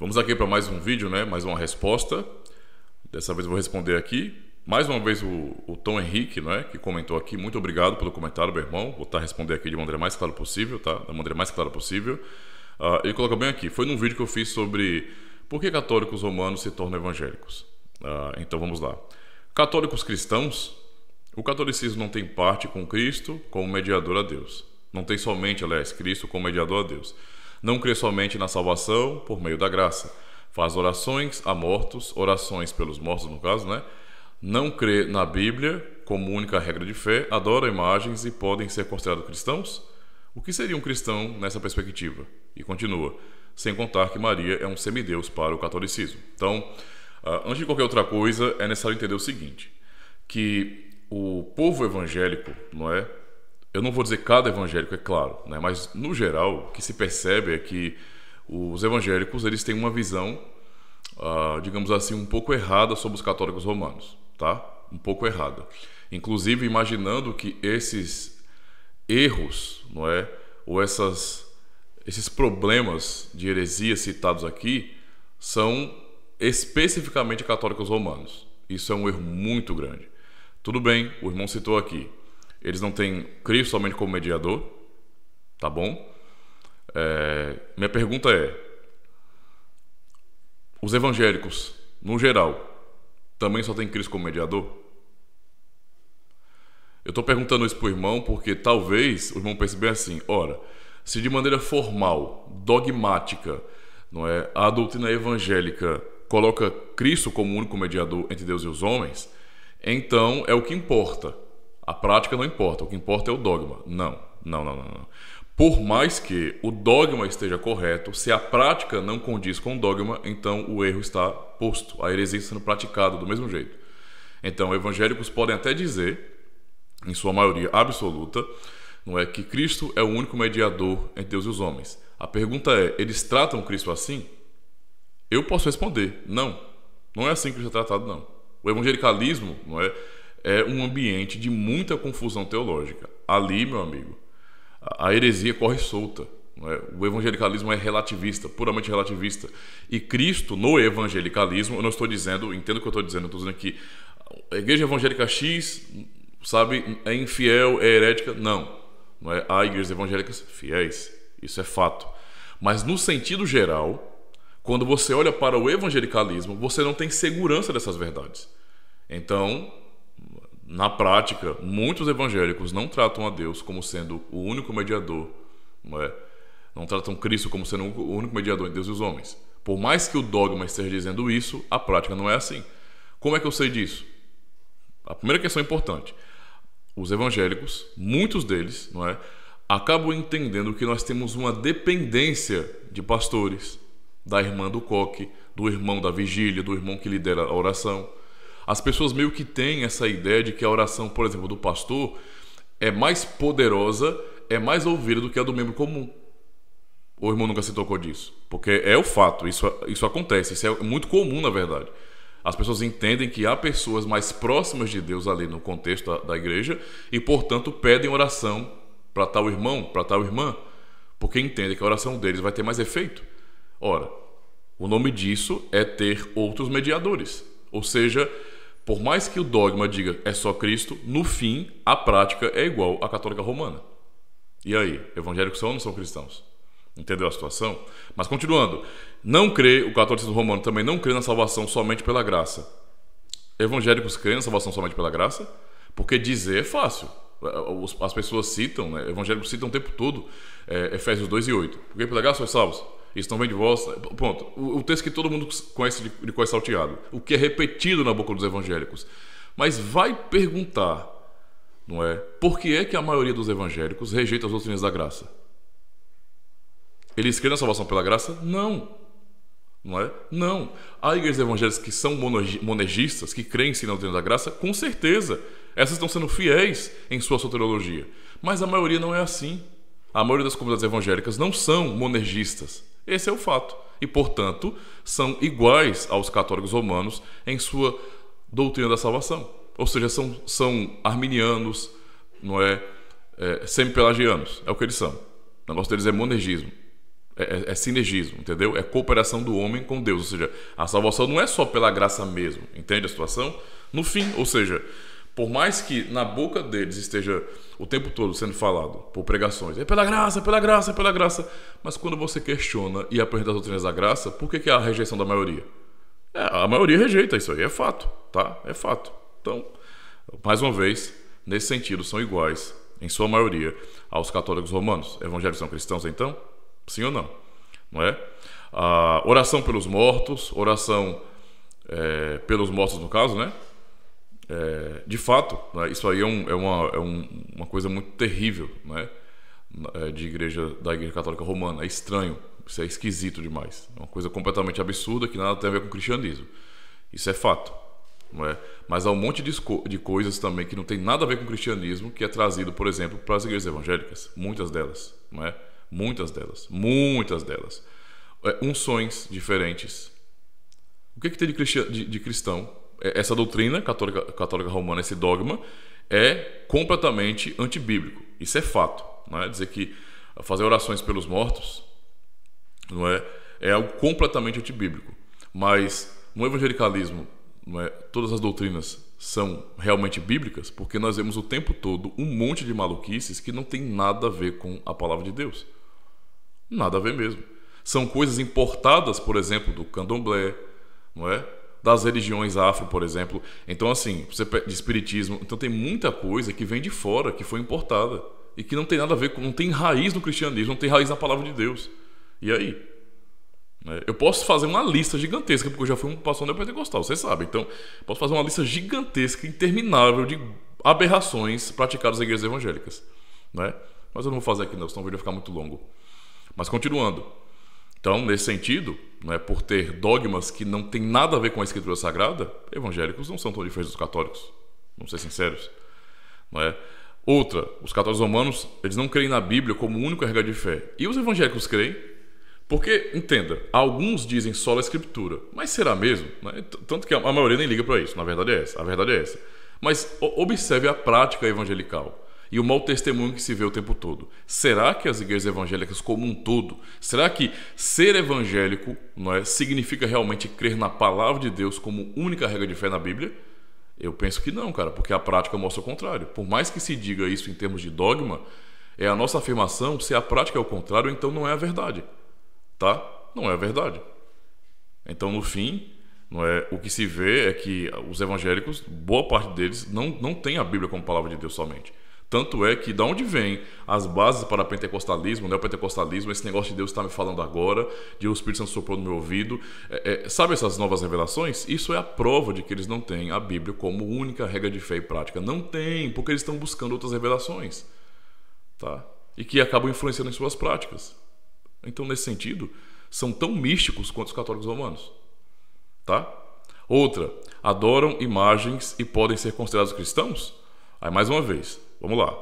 Vamos aqui para mais um vídeo, né? Mais uma resposta. Dessa vez eu vou responder aqui. Mais uma vez o, o Tom Henrique, né? Que comentou aqui. Muito obrigado pelo comentário, meu irmão. Vou estar tá respondendo aqui de maneira mais clara possível, tá? Da maneira mais clara possível. Uh, ele coloca bem aqui. Foi num vídeo que eu fiz sobre por que católicos romanos se tornam evangélicos. Uh, então vamos lá. Católicos cristãos. O catolicismo não tem parte com Cristo como mediador a Deus. Não tem somente, aliás, Cristo como mediador a Deus. Não crê somente na salvação por meio da graça. Faz orações a mortos, orações pelos mortos, no caso, né? Não crê na Bíblia como única regra de fé, adora imagens e podem ser considerados cristãos? O que seria um cristão nessa perspectiva? E continua, sem contar que Maria é um semideus para o catolicismo. Então, ah, antes de qualquer outra coisa, é necessário entender o seguinte: que o povo evangélico, não é? eu não vou dizer cada evangélico, é claro, né? mas no geral o que se percebe é que os evangélicos eles têm uma visão, uh, digamos assim, um pouco errada sobre os católicos romanos, tá? Um pouco errada. Inclusive imaginando que esses erros, não é, ou essas esses problemas de heresia citados aqui são especificamente católicos romanos. Isso é um erro muito grande. Tudo bem, o irmão citou aqui eles não têm Cristo somente como mediador, tá bom? É, minha pergunta é: os evangélicos, no geral, também só têm Cristo como mediador? Eu estou perguntando isso para o irmão porque talvez o irmão perceber assim: ora, se de maneira formal, dogmática, não é, a doutrina evangélica coloca Cristo como único mediador entre Deus e os homens, então é o que importa. A prática não importa, o que importa é o dogma. Não, não, não, não. não. Por mais que o dogma esteja correto, se a prática não condiz com o dogma, então o erro está posto, a heresia está sendo praticada do mesmo jeito. Então, evangélicos podem até dizer, em sua maioria absoluta, não é que Cristo é o único mediador entre Deus e os homens. A pergunta é: eles tratam Cristo assim? Eu posso responder: não. Não é assim que Cristo é tratado, não. O evangelicalismo, não é? é um ambiente de muita confusão teológica. Ali, meu amigo, a heresia corre solta. É? O evangelicalismo é relativista, puramente relativista. E Cristo, no evangelicalismo, eu não estou dizendo, entendo o que eu estou dizendo, eu estou dizendo que a igreja evangélica X, sabe, é infiel, é herética. Não. não é? Há igrejas evangélicas fiéis, isso é fato. Mas no sentido geral, quando você olha para o evangelicalismo, você não tem segurança dessas verdades. Então, na prática, muitos evangélicos não tratam a Deus como sendo o único mediador, não é? Não tratam Cristo como sendo o único mediador entre Deus e os homens. Por mais que o dogma esteja dizendo isso, a prática não é assim. Como é que eu sei disso? A primeira questão importante. Os evangélicos, muitos deles, não é, acabam entendendo que nós temos uma dependência de pastores, da irmã do coque, do irmão da vigília, do irmão que lidera a oração as pessoas meio que têm essa ideia de que a oração, por exemplo, do pastor é mais poderosa, é mais ouvida do que a do membro comum. O irmão nunca se tocou disso. Porque é o fato, isso, isso acontece, isso é muito comum, na verdade. As pessoas entendem que há pessoas mais próximas de Deus ali no contexto da, da igreja e, portanto, pedem oração para tal irmão, para tal irmã, porque entendem que a oração deles vai ter mais efeito. Ora, o nome disso é ter outros mediadores. Ou seja, por mais que o dogma diga é só Cristo, no fim a prática é igual à católica romana. E aí, evangélicos são ou não são cristãos? Entendeu a situação? Mas continuando, não crê, o catolicismo romano também não crê na salvação somente pela graça. Evangélicos creem na salvação somente pela graça? Porque dizer é fácil. As pessoas citam, né? evangélicos citam o tempo todo é, Efésios 2 e 8. Porque pela graça sois salvos isso não vem de vós. Ponto. O, texto que todo mundo conhece de, qual é salteado. O que é repetido na boca dos evangélicos. Mas vai perguntar, não é? Por que é que a maioria dos evangélicos rejeita as doutrinas da graça? Eles querem a salvação pela graça? Não. Não é? Não. Há igrejas evangélicas que são monergistas, que creem sim na doutrina da graça? Com certeza. Essas estão sendo fiéis em sua soteriologia. Mas a maioria não é assim. A maioria das comunidades evangélicas não são monergistas. Esse é o fato. E, portanto, são iguais aos católicos romanos em sua doutrina da salvação. Ou seja, são, são arminianos, não é, é semi-pelagianos. É o que eles são. O negócio deles é monergismo. É, é, é, sinergismo, entendeu? É cooperação do homem com Deus. Ou seja, a salvação não é só pela graça mesmo. Entende a situação? No fim, ou seja, por mais que na boca deles esteja o tempo todo sendo falado por pregações, é pela graça, é pela graça, é pela graça. Mas quando você questiona e apresenta as doutrinas da graça, por que, que há a rejeição da maioria? É, a maioria rejeita isso aí, é fato, tá? É fato. Então, mais uma vez, nesse sentido, são iguais, em sua maioria, aos católicos romanos. Evangelhos são cristãos, então? Sim ou não? Não é? A ah, oração pelos mortos, oração é, pelos mortos, no caso, né? É, de fato, né, isso aí é, um, é, uma, é um, uma coisa muito terrível né, é, de igreja, da Igreja Católica Romana. É estranho, isso é esquisito demais. É uma coisa completamente absurda que nada tem a ver com o cristianismo. Isso é fato. Não é? Mas há um monte de, de coisas também que não tem nada a ver com o cristianismo que é trazido, por exemplo, para as igrejas evangélicas. Muitas delas. Não é? Muitas delas. Muitas delas. É, unções diferentes. O que, é que tem de, de, de cristão é, essa doutrina católica, católica romana, esse dogma, é completamente antibíblico. Isso é fato. Não é? Dizer que fazer orações pelos mortos não é, é algo completamente antibíblico. Mas no evangelicalismo, não é, todas as doutrinas são realmente bíblicas porque nós vemos o tempo todo um monte de maluquices que não tem nada a ver com a palavra de Deus. Nada a ver mesmo. São coisas importadas, por exemplo, do candomblé, não é? das religiões afro, por exemplo. Então, assim, de espiritismo. Então, tem muita coisa que vem de fora, que foi importada. E que não tem nada a ver com. Não tem raiz no cristianismo, não tem raiz na palavra de Deus. E aí? É, eu posso fazer uma lista gigantesca, porque eu já fui um pastor neopentecostal, é Você sabe. Então, posso fazer uma lista gigantesca, interminável, de aberrações praticadas em igrejas evangélicas. Né? Mas eu não vou fazer aqui, não, senão o vídeo vai ficar muito longo. Mas continuando. Então, nesse sentido, é por ter dogmas que não têm nada a ver com a Escritura Sagrada, evangélicos não são tão diferentes dos católicos. Vamos ser sinceros. Não é? Outra, os católicos romanos, eles não creem na Bíblia como única regra de fé. E os evangélicos creem, porque, entenda, alguns dizem só a Escritura, mas será mesmo? Né? Tanto que a maioria nem liga para isso, na verdade é essa. A verdade é essa. Mas observe a prática evangelical e o mau testemunho que se vê o tempo todo. Será que as igrejas evangélicas como um todo, será que ser evangélico não é, significa realmente crer na palavra de Deus como única regra de fé na Bíblia? Eu penso que não, cara, porque a prática mostra o contrário. Por mais que se diga isso em termos de dogma, é a nossa afirmação, se a prática é o contrário, então não é a verdade. Tá? Não é a verdade. Então, no fim, não é? O que se vê é que os evangélicos, boa parte deles, não, não tem a Bíblia como palavra de Deus somente. Tanto é que da onde vem as bases para pentecostalismo, né? O pentecostalismo, esse negócio de Deus está me falando agora, de o Espírito Santo soprou no meu ouvido. É, é, sabe essas novas revelações? Isso é a prova de que eles não têm a Bíblia como única regra de fé e prática. Não tem, porque eles estão buscando outras revelações, tá? E que acabam influenciando em suas práticas. Então, nesse sentido, são tão místicos quanto os católicos romanos, tá? Outra, adoram imagens e podem ser considerados cristãos? Aí mais uma vez, Vamos lá.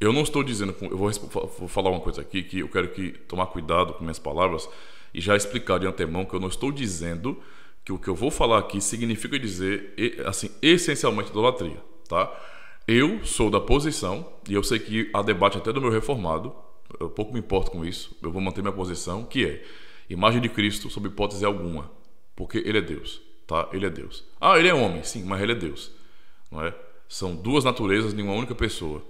Eu não estou dizendo, eu vou, vou falar uma coisa aqui que eu quero que tomar cuidado com minhas palavras e já explicar de antemão que eu não estou dizendo que o que eu vou falar aqui significa dizer assim essencialmente idolatria, tá? Eu sou da posição e eu sei que há debate até do meu reformado. Eu pouco me importo com isso. Eu vou manter minha posição, que é imagem de Cristo sob hipótese alguma, porque ele é Deus, tá? Ele é Deus. Ah, ele é homem, sim, mas ele é Deus, não é? São duas naturezas de uma única pessoa,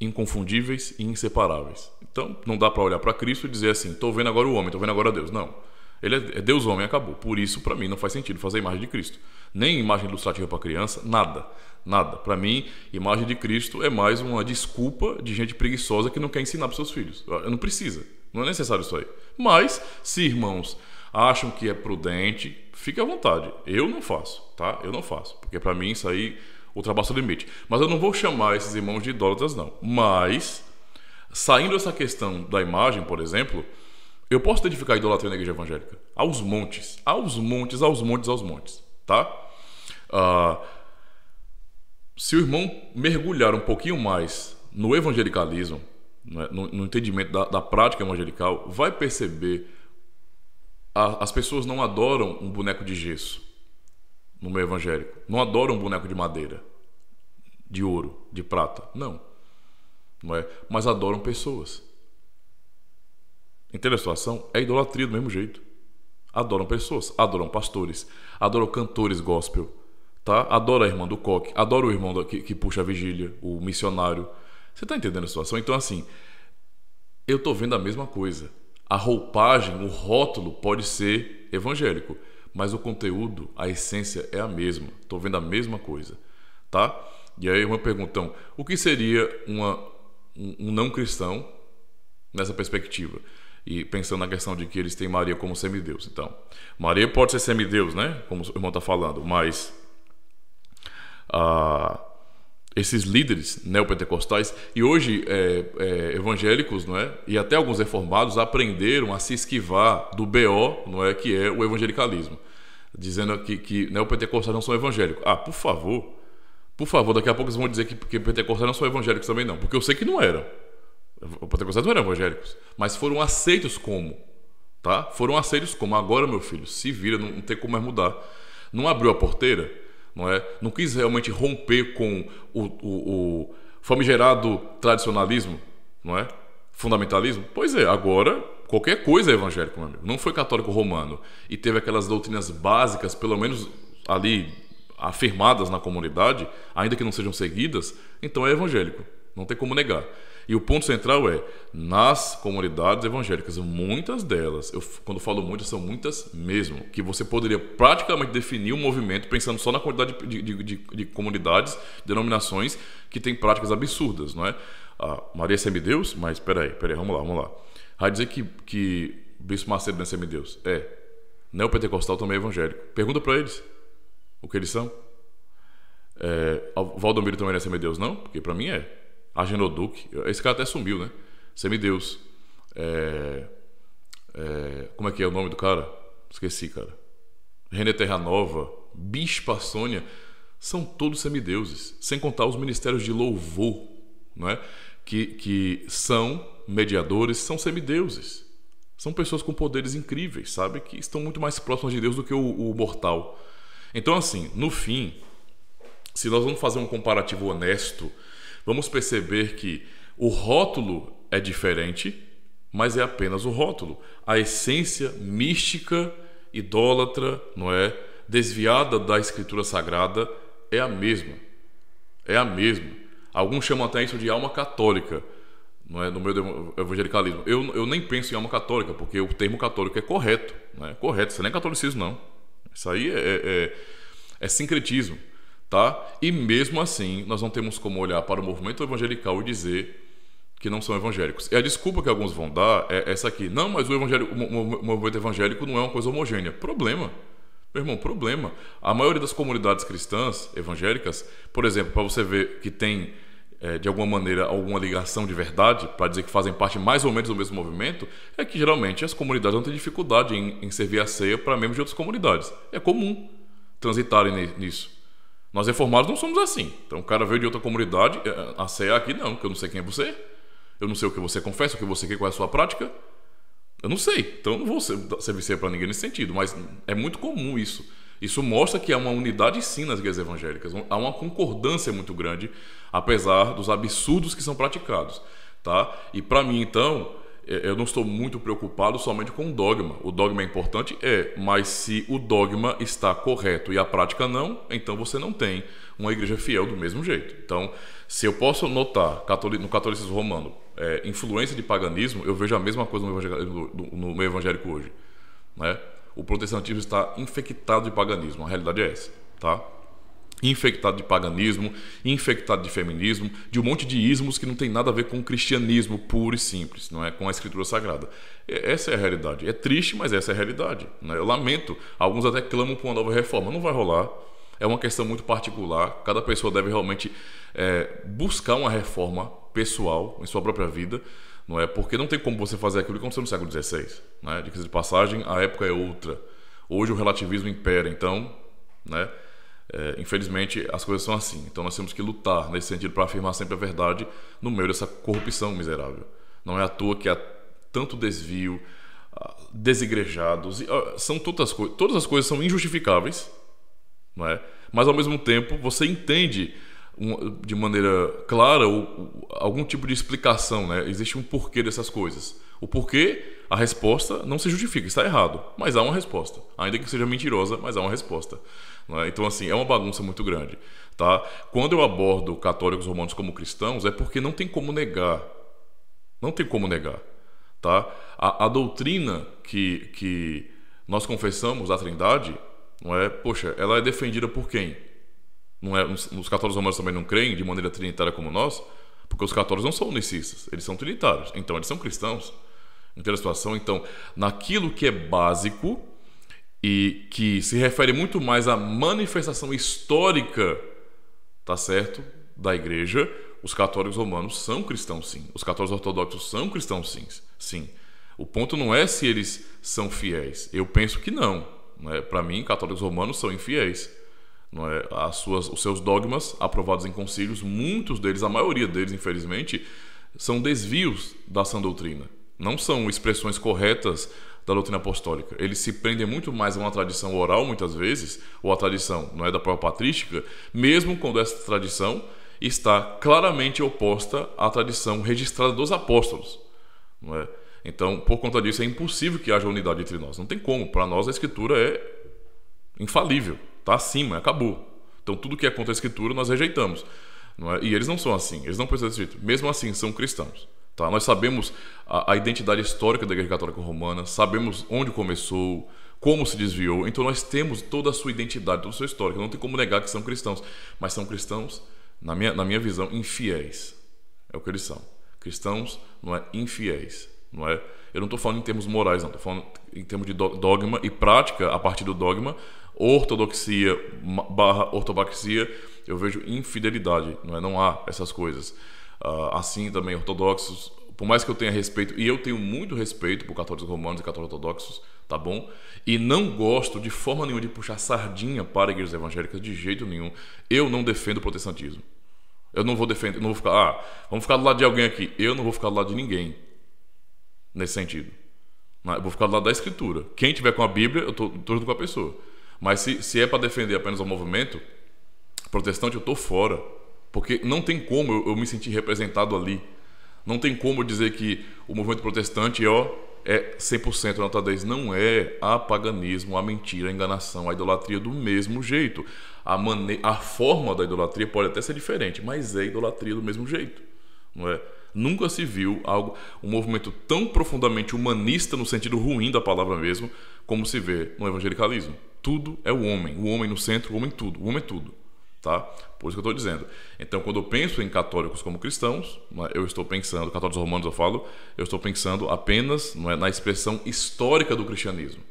inconfundíveis e inseparáveis. Então, não dá para olhar para Cristo e dizer assim: estou vendo agora o homem, estou vendo agora Deus. Não. Ele é, é Deus homem, acabou. Por isso, para mim, não faz sentido fazer imagem de Cristo. Nem imagem ilustrativa para criança, nada. Nada. Para mim, imagem de Cristo é mais uma desculpa de gente preguiçosa que não quer ensinar para seus filhos. Ah, não precisa. Não é necessário isso aí. Mas, se irmãos acham que é prudente, fique à vontade. Eu não faço, tá? Eu não faço. Porque para mim isso aí ultrapassa o limite. Mas eu não vou chamar esses irmãos de idólatras, não. Mas, saindo essa questão da imagem, por exemplo, eu posso identificar a idolatria na igreja evangélica aos montes, aos montes, aos montes, aos montes, tá? Ah, se o irmão mergulhar um pouquinho mais no evangelicalismo, né, no, no entendimento da, da, prática evangelical, vai perceber as pessoas não adoram um boneco de gesso no meio evangélico. Não adoram um boneco de madeira, de ouro, de prata. Não. Não é? Mas adoram pessoas. Entende a situação? É idolatria do mesmo jeito. Adoram pessoas, adoram pastores, adoram cantores gospel, tá? Adora a irmã do coque, adora o irmão do, que, que puxa a vigília, o missionário. Você está entendendo a situação? Então, assim, eu estou vendo a mesma coisa. A roupagem, o rótulo pode ser evangélico mas o conteúdo, a essência é a mesma. Estou vendo a mesma coisa, tá? E aí uma perguntão: então, o que seria uma, um, um não cristão nessa perspectiva? E pensando na questão de que eles têm Maria como semideus. Então, Maria pode ser semideus, né? Como o irmão está falando, mas... Ah, esses líderes neopentecostais e hoje é, é, evangélicos, não é, e até alguns reformados aprenderam a se esquivar do BO, não é, que é o evangelicalismo, dizendo que, que neopentecostais não são evangélicos. Ah, por favor, por favor, daqui a pouco eles vão dizer que, que pentecostais não são evangélicos também não, porque eu sei que não eram. pentecostais não eram evangélicos, mas foram aceitos como, tá? Foram aceitos como. Agora, meu filho, se vira, não, não tem como mais mudar. Não abriu a porteira? não é? Não quis realmente romper com o, o, o famigerado tradicionalismo, não é? Fundamentalismo? Pois é, agora qualquer coisa é evangélico, meu amigo. Não foi católico romano e teve aquelas doutrinas básicas, pelo menos ali afirmadas na comunidade, ainda que não sejam seguidas, então é evangélico. Não tem como negar. E o ponto central é, nas comunidades evangélicas, muitas delas, eu, quando falo muitas, são muitas mesmo, que você poderia praticamente definir o um movimento pensando só na quantidade de, de, de, de, comunidades, denominações que têm práticas absurdas, não é? A ah, Maria é semideus? Mas peraí, peraí, vamos lá, vamos lá. Vai dizer que, que Bispo Macedo não é semideus? É. Neopentecostal também é evangélico. Pergunta para eles o que eles são. É, Valdomiro também não é semideus, não? Porque para mim é. Agenor esse cara até sumiu, né? Semideus. É, é, como é que é o nome do cara? Esqueci, cara. René Terra Nova, Bispa Sônia, são todos semideuses, sem contar os ministérios de louvor, não é? que, que são mediadores, são semideuses. São pessoas com poderes incríveis, sabe? Que estão muito mais próximas de Deus do que o, o mortal. Então, assim, no fim, se nós vamos fazer um comparativo honesto vamos perceber que o rótulo é diferente, mas é apenas o rótulo. A essência mística, idólatra, não é? Desviada da escritura sagrada é a mesma. É a mesma. Alguns chamam até isso de alma católica, não é? No meu evangelicalismo. Eu, eu nem penso em alma católica, porque o termo católico é correto, não é? Correto, isso não é catolicismo, não. Isso aí é, é, é, é sincretismo tá? E mesmo assim, nós não temos como olhar para o movimento evangelical e dizer que não são evangélicos. E a desculpa que alguns vão dar é essa aqui. Não, mas o, o movimento evangélico não é uma coisa homogênea. Problema. Meu irmão, problema. A maioria das comunidades cristãs evangélicas, por exemplo, para você ver que tem é, de alguma maneira alguma ligação de verdade, para dizer que fazem parte mais ou menos do mesmo movimento, é que geralmente as comunidades não têm dificuldade em, em servir a ceia para membros de outras comunidades. É comum transitarem nisso. Nós reformados não somos assim. Então o cara veio de outra comunidade, é, a CEA aqui não, que eu não sei quem é você. Eu não sei o que você confessa, o que você quer, qual é a sua prática. Eu não sei. Então eu não vou servir ser para ninguém nesse sentido. Mas é muito comum isso. Isso mostra que há uma unidade sim nas igrejas evangélicas. Há uma concordância muito grande, apesar dos absurdos que são praticados. tá? E para mim, então, é, eu não estou muito preocupado somente com o dogma. O dogma é importante? É, mas se o dogma está correto e a prática não, então você não tem uma igreja fiel do mesmo jeito. Então, se eu posso notar no catolicismo romano é, influência de paganismo, eu vejo a mesma coisa no, no meio evangélico hoje. Né? O protestantismo está infectado de paganismo, a realidade é essa. Tá? infectado de paganismo, infectado de feminismo, de um monte de ismos que não tem nada a ver com o cristianismo puro e simples, não é com a escritura sagrada. Essa é a realidade. É triste, mas essa é a realidade. Né? Eu lamento. Alguns até clamam por uma nova reforma. Não vai rolar. É uma questão muito particular. Cada pessoa deve realmente é, buscar uma reforma pessoal em sua própria vida, não é? Porque não tem como você fazer aquilo que aconteceu no século XVI, né? De, de passagem, a época é outra. Hoje o relativismo impera, então, né? É, infelizmente, as coisas são assim. Então, nós temos que lutar nesse sentido para afirmar sempre a verdade no meio dessa corrupção miserável. Não é à toa que há tanto desvio, ah, desigrejados, são todas as coisas. Todas as coisas são injustificáveis, não é? Mas ao mesmo tempo, você entende de maneira clara algum tipo de explicação, né? Existe um porquê dessas coisas. O porquê, a resposta não se justifica, está errado, mas há uma resposta. Ainda que seja mentirosa, mas há uma resposta. Né? Então, assim, é uma bagunça muito grande. Tá? Quando eu abordo católicos romanos como cristãos, é porque não tem como negar. Não tem como negar. Tá? A, a doutrina que, que nós confessamos, a trindade, não é? Poxa, ela é defendida por quem? Não é, os católicos romanos também não creem de maneira trinitária como nós, porque os católicos não são unicistas, eles são trinitários, então eles são cristãos. Entendeu a situação? Então, naquilo que é básico, e que se refere muito mais à manifestação histórica, tá certo? Da igreja, os católicos romanos são cristãos sim. Os católicos ortodoxos são cristãos sim. Sim. O ponto não é se eles são fiéis. Eu penso que não. Né? Para mim, católicos romanos são infiéis. Não é? As suas, os seus dogmas aprovados em concílios, muitos deles, a maioria deles, infelizmente, são desvios da sã doutrina. Não são expressões corretas da doutrina apostólica. Eles se prendem muito mais a uma tradição oral, muitas vezes, ou a tradição não é da própria patrística, mesmo quando essa tradição está claramente oposta à tradição registrada dos apóstolos. Não é? Então, por conta disso, é impossível que haja unidade entre nós. Não tem como. Para nós, a Escritura é infalível, está acima, acabou. Então, tudo que é contra a Escritura nós rejeitamos. É? E eles não são assim, eles não precisam desse jeito. Mesmo assim, são cristãos. Tá? Nós sabemos a, a identidade histórica da Igreja Católica Romana, sabemos onde começou, como se desviou. Então nós temos toda a sua identidade, toda a sua história. Não tem como negar que são cristãos, mas são cristãos, na minha, na minha visão, infiéis. É o que eles são. Cristãos não é infiéis, não é? Eu não estou falando em termos morais, não. Estou falando em termos de dogma e prática a partir do dogma, ortodoxia barra ortodoxia Eu vejo infidelidade, não é? Não há essas coisas uh, assim também ortodoxos, por mais que eu tenha respeito, e eu tenho muito respeito por católicos romanos e católicos ortodoxos, tá bom? E não gosto de forma nenhuma de puxar sardinha para igrejas evangélicas de jeito nenhum. Eu não defendo o protestantismo. Eu não vou defender, não vou ficar, ah, vamos ficar do lado de alguém aqui. Eu não vou ficar do lado de ninguém. Nesse sentido. Né? Eu vou ficar do lado da escritura. Quem tiver com a Bíblia, eu estou junto com a pessoa. Mas se, se é para defender apenas o movimento protestante, eu estou fora. Porque não tem como eu, eu me sentir representado ali. Não tem como eu dizer que o movimento protestante ó, é 100% nota 10. Não é. Há paganismo, há mentira, a enganação, a idolatria do mesmo jeito. A, mane... a forma da idolatria pode até ser diferente, mas é idolatria do mesmo jeito. Não é? Nunca se viu algo, um movimento tão profundamente humanista, no sentido ruim da palavra mesmo, como se vê no evangelicalismo. Tudo é o homem. O homem no centro, o homem tudo. O homem é tudo. Tá? Por isso que eu estou dizendo. Então, quando eu penso em católicos como cristãos, é? eu estou pensando, católicos romanos eu falo, eu estou pensando apenas é, na expressão histórica do cristianismo.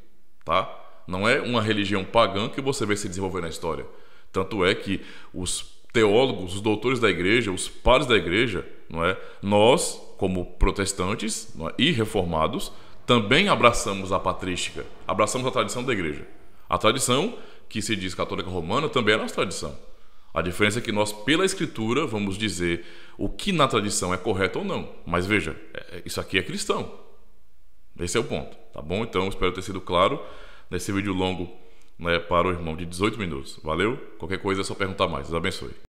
Tá? Não é uma religião pagã que você vê se desenvolver na história. Tanto é que os teólogos, os doutores da igreja, os padres da igreja, não é? nós, como protestantes é? e reformados, também abraçamos a patrística, abraçamos a tradição da igreja. A tradição que se diz católica romana também é nossa tradição. A diferença é que nós, pela escritura, vamos dizer o que na tradição é correto ou não. Mas veja, é, é, isso aqui é cristão. Esse é o ponto, tá bom? Então, espero ter sido claro nesse vídeo longo né, para o irmão de 18 minutos. Valeu? Qualquer coisa é só perguntar mais. Deus abençoe.